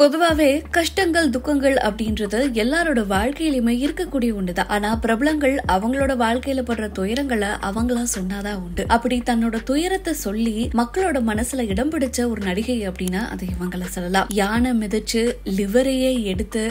பொதுவாகவே கஷ்டங்கள் துக்கங்கள் அப்படின்றது எல்லாரோட வாழ்க்கையிலுமே இருக்கக்கூடிய ஒண்ணுதான் ஆனா பிரபலங்கள் அவங்களோட வாழ்க்கையில படுற துயரங்களை அவங்களா சொன்னாதான் உண்டு அப்படி தன்னோட துயரத்தை சொல்லி மக்களோட மனசுல இடம் பிடிச்ச ஒரு நடிகை அப்படின்னா அது இவங்கள சொல்லலாம் யானை மிதிச்சு லிவரையே எடுத்து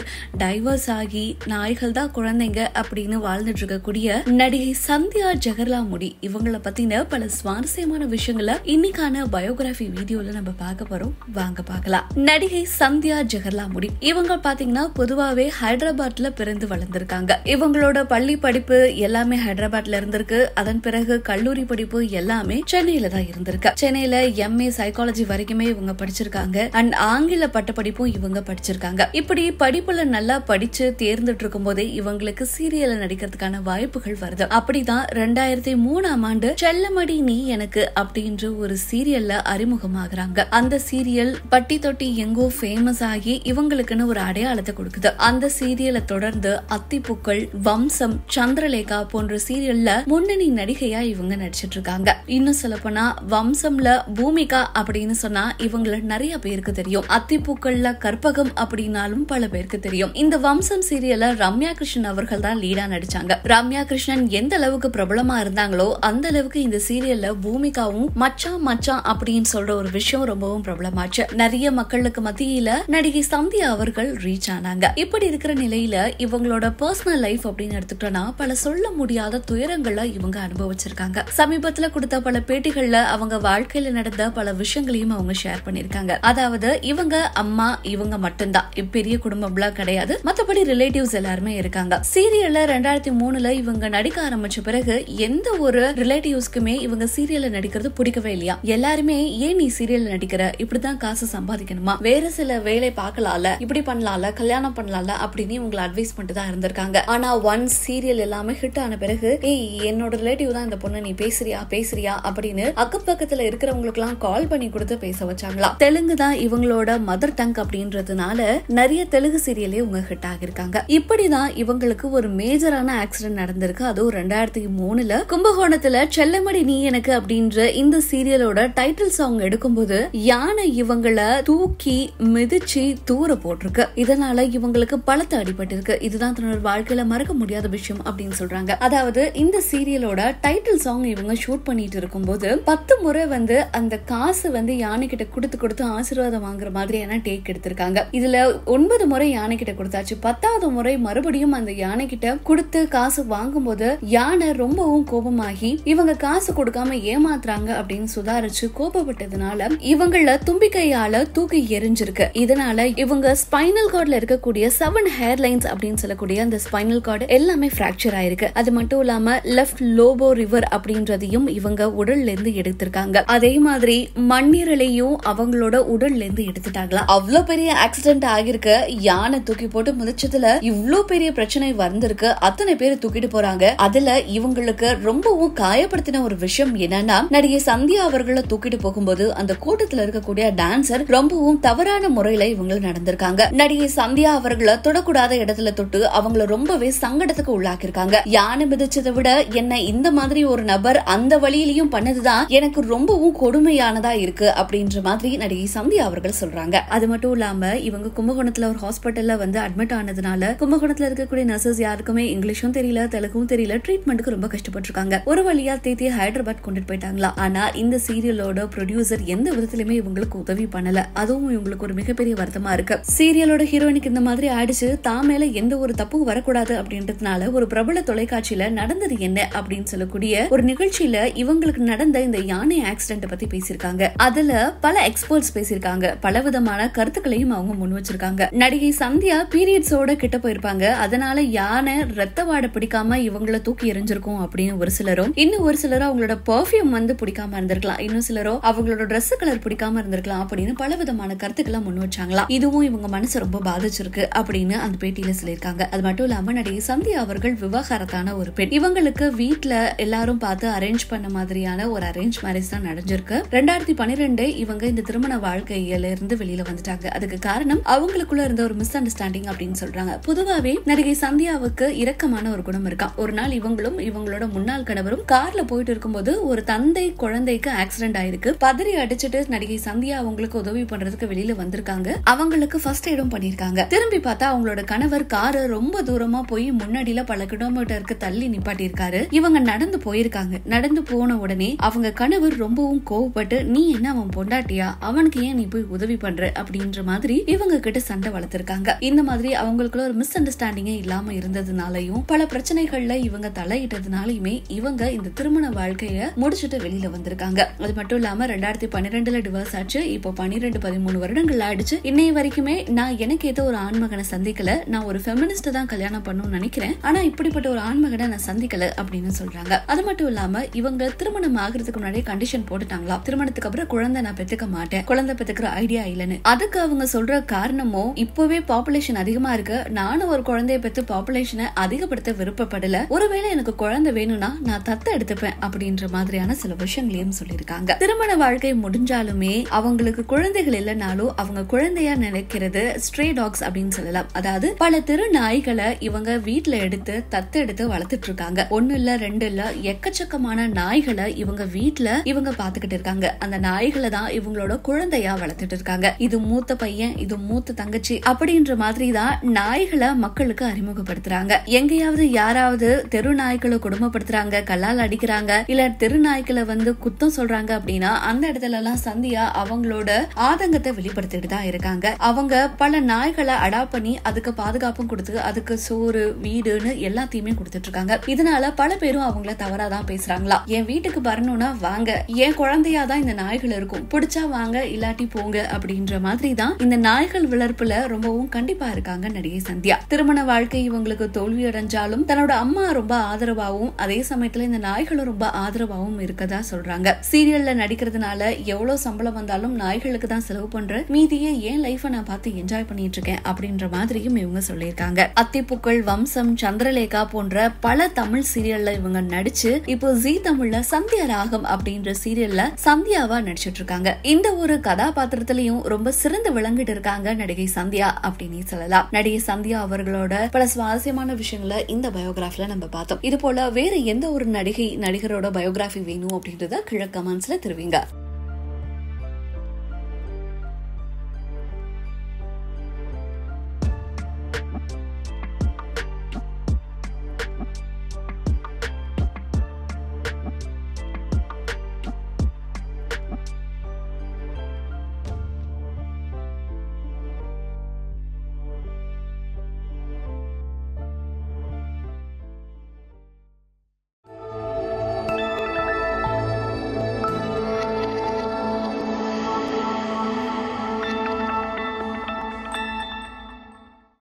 டைவர்ஸ் ஆகி நாய்கள் தான் குழந்தைங்க அப்படின்னு வாழ்ந்துட்டு இருக்கக்கூடிய நடிகை சந்தியா முடி இவங்கள பத்தின பல சுவாரஸ்யமான விஷயங்களை இன்னைக்கான பயோகிராபி வீடியோல நம்ம பார்க்க போறோம் வாங்க பார்க்கலாம் நடிகை சந்தியா ஜெகர்லா ஜெகர்லாமுடி இவங்க பாத்தீங்கன்னா பொதுவாகவே ஹைதராபாத்ல பிறந்து வளர்ந்திருக்காங்க இவங்களோட பள்ளி படிப்பு எல்லாமே ஹைதராபாத்ல இருந்திருக்கு அதன் பிறகு கல்லூரி படிப்பு எல்லாமே சென்னையில தான் இருந்திருக்கு சென்னையில எம்ஏ சைக்காலஜி வரைக்குமே இவங்க படிச்சிருக்காங்க அண்ட் ஆங்கில பட்டப்படிப்பும் இவங்க படிச்சிருக்காங்க இப்படி படிப்புல நல்லா படிச்சு தேர்ந்துட்டு இருக்கும் போதே இவங்களுக்கு சீரியல்ல நடிக்கிறதுக்கான வாய்ப்புகள் வருது அப்படிதான் ரெண்டாயிரத்தி மூணாம் ஆண்டு செல்லமடி நீ எனக்கு அப்படின்ற ஒரு சீரியல்ல அறிமுகமாகறாங்க அந்த சீரியல் பட்டி தொட்டி எங்கோ ஃபேமஸ் ஆகி இவங்களுக்குன்னு ஒரு அடையாளத்தை கொடுக்குது அந்த சீரியலை தொடர்ந்து அத்திப்புக்கள் வம்சம் சந்திரலேகா போன்ற சீரியல்ல முன்னணி நடிகையா இவங்க நடிச்சிட்டு இருக்காங்க இன்னும் சொல்ல போனா வம்சம்ல பூமிகா அப்படின்னு சொன்னா இவங்கள நிறைய பேருக்கு தெரியும் அத்திப்பூக்கள்ல கற்பகம் அப்படின்னாலும் பல பேருக்கு தெரியும் இந்த வம்சம் சீரியல்ல ரம்யா கிருஷ்ணன் அவர்கள் தான் லீடா நடிச்சாங்க ரம்யா கிருஷ்ணன் எந்த அளவுக்கு பிரபலமா இருந்தாங்களோ அந்த அளவுக்கு இந்த சீரியல்ல பூமிகாவும் மச்சான் மச்சான் அப்படின்னு சொல்ற ஒரு விஷயம் ரொம்பவும் பிரபலமாச்சு நிறைய மக்களுக்கு மத்தியில நடிகை சந்தியா அவர்கள் ரீச் ஆனாங்க இப்படி இருக்கிற நிலையில இவங்களோட பர்சனல் லைஃப் அப்படின்னு எடுத்துக்கிட்டோம்னா பல சொல்ல முடியாத துயரங்களை இவங்க அனுபவிச்சிருக்காங்க சமீபத்துல கொடுத்த பல பேட்டிகள்ல அவங்க வாழ்க்கையில நடந்த பல விஷயங்களையும் அவங்க ஷேர் பண்ணிருக்காங்க அதாவது இவங்க அம்மா இவங்க மட்டும்தான் பெரிய குடும்பம்லாம் கிடையாது மத்தபடி ரிலேட்டிவ்ஸ் எல்லாருமே இருக்காங்க சீரியல்ல ரெண்டாயிரத்தி மூணுல இவங்க நடிக்க ஆரம்பிச்ச பிறகு எந்த ஒரு ரிலேட்டிவ்ஸ்க்குமே இவங்க சீரியல்ல நடிக்கிறது பிடிக்கவே இல்லையா எல்லாருமே ஏன் நீ சீரியல் நடிக்கிற இப்படிதான் காசு சம்பாதிக்கணுமா வேற சில வேலை பார்க்கலாம்ல இப்படி பண்ணலாம்ல கல்யாணம் பண்ணலாம்ல அப்படின்னு இவங்களை அட்வைஸ் பண்ணிட்டு தான் இருந்திருக்காங்க ஆனா ஒன் சீரியல் எல்லாமே ஹிட் ஆன பிறகு ஏய் என்னோட ரிலேட்டிவ் தான் இந்த பொண்ணு நீ பேசுறியா பேசுறியா அப்படின்னு அக்கம் பக்கத்துல இருக்கிறவங்களுக்கு எல்லாம் கால் பண்ணி கொடுத்து பேச வச்சாங்களா தெலுங்கு தான் இவங்களோட மதர் டங் அப்படின்றதுனால நிறைய தெலுங்கு சீரியலே இவங்க ஹிட் ஆகிருக்காங்க இப்படிதான் இவங்களுக்கு ஒரு மேஜரான ஆக்சிடென்ட் நடந்திருக்கு அதுவும் ரெண்டாயிரத்தி மூணுல கும்பகோணத்துல செல்லமடி நீ எனக்கு அப்படின்ற இந்த சீரியலோட டைட்டில் சாங் எடுக்கும்போது யானை இவங்களை தூக்கி மிதிச்சு மூச்சு தூர போட்டிருக்கு இதனால இவங்களுக்கு பலத்த அடிபட்டிருக்கு இதுதான் தன்னோட வாழ்க்கையில மறக்க முடியாத விஷயம் அப்படின்னு சொல்றாங்க அதாவது இந்த சீரியலோட டைட்டில் சாங் இவங்க ஷூட் பண்ணிட்டு இருக்கும்போது பத்து முறை வந்து அந்த காசு வந்து யானை கிட்ட கொடுத்து கொடுத்து ஆசீர்வாதம் வாங்குற மாதிரியான டேக் எடுத்திருக்காங்க இதுல ஒன்பது முறை யானை கிட்ட கொடுத்தாச்சு பத்தாவது முறை மறுபடியும் அந்த யானை கிட்ட கொடுத்து காசு வாங்கும்போது யானை ரொம்பவும் கோபமாகி இவங்க காசு கொடுக்காம ஏமாத்துறாங்க அப்படின்னு சுதாரிச்சு கோபப்பட்டதுனால இவங்கள தும்பிக்கையால தூக்கி எரிஞ்சிருக்கு இதன் இதனால இவங்க ஸ்பைனல் கார்ட்ல இருக்கக்கூடிய செவன் ஹேர் லைன்ஸ் அப்படின்னு சொல்லக்கூடிய அந்த ஸ்பைனல் கார்டு எல்லாமே பிராக்சர் ஆயிருக்கு அது மட்டும் இல்லாம லெஃப்ட் லோபோ ரிவர் அப்படின்றதையும் இவங்க உடல்ல இருந்து எடுத்திருக்காங்க அதே மாதிரி மண்ணீரலையும் அவங்களோட உடல்ல இருந்து எடுத்துட்டாங்களா அவ்வளவு பெரிய ஆக்சிடென்ட் ஆகிருக்கு யானை தூக்கி போட்டு முதச்சதுல இவ்வளவு பெரிய பிரச்சனை வந்திருக்கு அத்தனை பேர் தூக்கிட்டு போறாங்க அதுல இவங்களுக்கு ரொம்பவும் காயப்படுத்தின ஒரு விஷயம் என்னன்னா நடிகை சந்தியா அவர்களை தூக்கிட்டு போகும்போது அந்த கூட்டத்துல இருக்கக்கூடிய டான்சர் ரொம்பவும் தவறான முறையில இவங்க நடந்திருக்காங்க நடிகை சந்தியா அவர்களை தொடக்கூடாத இடத்துல தொட்டு அவங்கள ரொம்பவே சங்கடத்துக்கு உள்ளாக்கிருக்காங்க யானை மிதிச்சதை விட என்ன இந்த மாதிரி ஒரு நபர் அந்த வழியிலையும் பண்ணதுதான் எனக்கு ரொம்பவும் கொடுமையானதா இருக்கு அப்படின்ற மாதிரி நடிகை சந்தியா அவர்கள் சொல்றாங்க அது மட்டும் இல்லாம இவங்க கும்பகோணத்துல ஒரு ஹாஸ்பிட்டல்ல வந்து அட்மிட் ஆனதுனால கும்பகோணத்துல இருக்கக்கூடிய நர்சஸ் யாருக்குமே இங்கிலீஷும் தெரியல தெலுங்கும் தெரியல ட்ரீட்மெண்ட்டுக்கு ரொம்ப இருக்காங்க ஒரு வழியா தேத்தி ஹைதராபாத் கொண்டுட்டு போயிட்டாங்களா ஆனா இந்த சீரியலோட ப்ரொடியூசர் எந்த விதத்திலுமே இவங்களுக்கு உதவி பண்ணல அதுவும் இவங்களுக்கு ஒரு மிகப்பெரிய வருத்தமா இருக்கு சீரியலோட ஹீரோயினுக்கு இந்த மாதிரி ஆயிடுச்சு தான் மேல எந்த ஒரு தப்பும் வரக்கூடாது அப்படின்றதுனால ஒரு பிரபல தொலைக்காட்சியில நடந்தது என்ன அப்படின்னு சொல்லக்கூடிய ஒரு நிகழ்ச்சியில இவங்களுக்கு நடந்த இந்த யானை ஆக்சிடென்ட் பத்தி பேசியிருக்காங்க அதுல பல எக்ஸ்பர்ட்ஸ் பேசியிருக்காங்க பல விதமான கருத்துக்களையும் அவங்க முன் வச்சிருக்காங்க நடிகை சந்தியா பீரியட்ஸோட கிட்ட போயிருப்பாங்க அதனால யானை ரத்த வாட பிடிக்காம இவங்களை தூக்கி எரிஞ்சிருக்கும் அப்படின்னு ஒரு சிலரும் இன்னும் ஒரு சிலரும் அவங்களோட பர்ஃபியூம் வந்து பிடிக்காம இருந்திருக்கலாம் இன்னும் சிலரோ அவங்களோட ட்ரெஸ் கலர் பிடிக்காம இருந்திருக்கலாம் அப்படின்னு பல விதமான கருத்துக்களை முன் வச்சாங்க இருந்திருக்காங்களாம் இதுவும் இவங்க மனசு ரொம்ப பாதிச்சிருக்கு அப்படின்னு அந்த பேட்டியில சொல்லியிருக்காங்க அது மட்டும் இல்லாம நடிகை சந்தியா அவர்கள் விவாகரத்தான ஒரு பெண் இவங்களுக்கு வீட்டுல எல்லாரும் பார்த்து அரேஞ்ச் பண்ண மாதிரியான ஒரு அரேஞ்ச் மேரேஜ் தான் நடந்திருக்கு ரெண்டாயிரத்தி பனிரெண்டு இவங்க இந்த திருமண வாழ்க்கையில இருந்து வெளியில வந்துட்டாங்க அதுக்கு காரணம் அவங்களுக்குள்ள இருந்த ஒரு மிஸ் அண்டர்ஸ்டாண்டிங் அப்படின்னு சொல்றாங்க பொதுவாவே நடிகை சந்தியாவுக்கு இரக்கமான ஒரு குணம் இருக்கான் ஒரு நாள் இவங்களும் இவங்களோட முன்னாள் கணவரும் கார்ல போயிட்டு இருக்கும்போது ஒரு தந்தை குழந்தைக்கு ஆக்சிடென்ட் ஆயிருக்கு பதறி அடிச்சுட்டு நடிகை சந்தியா அவங்களுக்கு உதவி பண்றதுக்கு வெளியில வந்திருக்காங்க அவங்களுக்கு ஃபர்ஸ்ட் எய்டும் பண்ணிருக்காங்க திரும்பி பார்த்தா அவங்களோட கணவர் காரு ரொம்ப தூரமா போய் முன்னாடியில பல கிலோமீட்டருக்கு தள்ளி நிப்பாட்டிருக்காரு இவங்க நடந்து போயிருக்காங்க நடந்து போன உடனே அவங்க கணவர் ரொம்பவும் கோவப்பட்டு நீ என்ன அவன் பொண்டாட்டியா அவனுக்கு ஏன் நீ போய் உதவி பண்ற அப்படின்ற மாதிரி இவங்க கிட்ட சண்டை வளர்த்திருக்காங்க இந்த மாதிரி அவங்களுக்குள்ள ஒரு மிஸ் அண்டர்ஸ்டாண்டிங்கே இல்லாம இருந்ததுனாலயும் பல பிரச்சனைகள்ல இவங்க தலையிட்டதுனாலயுமே இவங்க இந்த திருமண வாழ்க்கைய முடிச்சுட்டு வெளியில வந்திருக்காங்க அது மட்டும் இல்லாம ரெண்டாயிரத்தி பன்னிரெண்டுல டிவர்ஸ் ஆச்சு இப்போ பன்னிரெண்டு பதிமூணு வருடங்கள் ஆயிடுச்சு இன்னை வரைக்குமே நான் எனக்கு ஏதோ ஒரு ஆண்மகனை சந்திக்கல நான் ஒரு ஃபெமினிஸ்ட தான் கல்யாணம் பண்ணணும்னு நினைக்கிறேன் ஆனா இப்படிப்பட்ட ஒரு ஆண்மகனை நான் சந்திக்கல அப்படின்னு சொல்றாங்க அது மட்டும் இல்லாம இவங்க திருமணம் ஆகிறதுக்கு முன்னாடியே கண்டிஷன் போட்டுட்டாங்களா திருமணத்துக்கு அப்புறம் குழந்தை நான் பெத்துக்க மாட்டேன் குழந்தை பெத்துக்கிற ஐடியா இல்லைன்னு அதுக்கு அவங்க சொல்ற காரணமோ இப்பவே பாப்புலேஷன் அதிகமா இருக்கு நானும் ஒரு குழந்தைய பெற்று பாப்புலேஷனை அதிகப்படுத்த விருப்பப்படல ஒருவேளை எனக்கு குழந்தை வேணும்னா நான் தத்தை எடுத்துப்பேன் அப்படின்ற மாதிரியான சில விஷயங்களையும் சொல்லியிருக்காங்க திருமண வாழ்க்கை முடிஞ்சாலுமே அவங்களுக்கு குழந்தைகள் இல்லைனாலும் அவங்க குழந்தை குழந்தையா நினைக்கிறது ஸ்ட்ரே டாக்ஸ் அப்படின்னு சொல்லலாம் அதாவது பல தெரு நாய்களை இவங்க வீட்டுல எடுத்து தத்து எடுத்து வளர்த்துட்டு இருக்காங்க ஒன்னு இல்ல ரெண்டு இல்ல எக்கச்சக்கமான நாய்களை இவங்க வீட்டுல இவங்க பாத்துக்கிட்டு இருக்காங்க அந்த நாய்களை தான் இவங்களோட குழந்தையா வளர்த்துட்டு இருக்காங்க இது மூத்த பையன் இது மூத்த தங்கச்சி அப்படின்ற மாதிரி தான் நாய்களை மக்களுக்கு அறிமுகப்படுத்துறாங்க எங்கேயாவது யாராவது தெரு நாய்களை கொடுமைப்படுத்துறாங்க கல்லால் அடிக்கிறாங்க இல்ல தெரு நாய்களை வந்து குத்தம் சொல்றாங்க அப்படின்னா அந்த இடத்துல எல்லாம் சந்தியா அவங்களோட ஆதங்கத்தை வெளிப்படுத்திட்டு தான் இருக்கு இருக்காங்க அவங்க பல நாய்களை அடாப்ட் பண்ணி அதுக்கு பாதுகாப்பும் கொடுத்து அதுக்கு சோறு வீடுன்னு எல்லாத்தையுமே கொடுத்துட்டு இருக்காங்க இதனால பல பேரும் அவங்கள தவறாதான் பேசுறாங்களா என் வீட்டுக்கு வரணும்னா வாங்க என் குழந்தையா தான் இந்த நாய்கள் இருக்கும் பிடிச்சா வாங்க இல்லாட்டி போங்க அப்படின்ற மாதிரி தான் இந்த நாய்கள் வளர்ப்புல ரொம்பவும் கண்டிப்பா இருக்காங்க நடிகை சந்தியா திருமண வாழ்க்கை இவங்களுக்கு தோல்வி அடைஞ்சாலும் தன்னோட அம்மா ரொம்ப ஆதரவாகவும் அதே சமயத்துல இந்த நாய்களும் ரொம்ப ஆதரவாகவும் இருக்கதா சொல்றாங்க சீரியல்ல நடிக்கிறதுனால எவ்வளவு சம்பளம் வந்தாலும் நாய்களுக்கு தான் செலவு பண்ற மீதியே என் லைஃபை நான் பார்த்து என்ஜாய் பண்ணிட்டு இருக்கேன் அப்படின்ற மாதிரியும் இவங்க சொல்லியிருக்காங்க அத்திப்புக்கள் வம்சம் சந்திரலேகா போன்ற பல தமிழ் சீரியல்ல இவங்க நடிச்சு இப்போ ஜி தமிழ்ல சந்தியா ராகம் அப்படின்ற சீரியல்ல சந்தியாவா நடிச்சிட்டு இருக்காங்க இந்த ஒரு கதாபாத்திரத்திலையும் ரொம்ப சிறந்து விளங்கிட்டு இருக்காங்க நடிகை சந்தியா அப்படின்னு சொல்லலாம் நடிகை சந்தியா அவர்களோட பல சுவாரஸ்யமான விஷயங்களை இந்த பயோகிராஃபில நம்ம பார்த்தோம் இது போல வேற எந்த ஒரு நடிகை நடிகரோட பயோகிராஃபி வேணும் அப்படின்றத கிழக்க கமெண்ட்ஸ்ல தெரிவிங்க